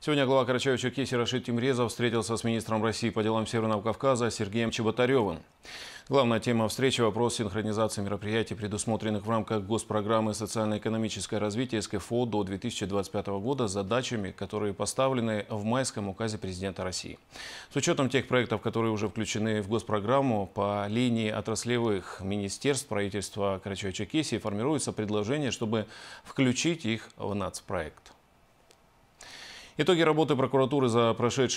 Сегодня глава Карачаева-Черкесии Рашид Тимрезов встретился с министром России по делам Северного Кавказа Сергеем Чеботаревым. Главная тема встречи – вопрос синхронизации мероприятий, предусмотренных в рамках госпрограммы «Социально-экономическое развитие СКФО» до 2025 года с задачами, которые поставлены в майском указе президента России. С учетом тех проектов, которые уже включены в госпрограмму, по линии отраслевых министерств правительства Карачаева-Черкесии формируется предложение, чтобы включить их в нацпроект. Итоги работы прокуратуры за прошедшие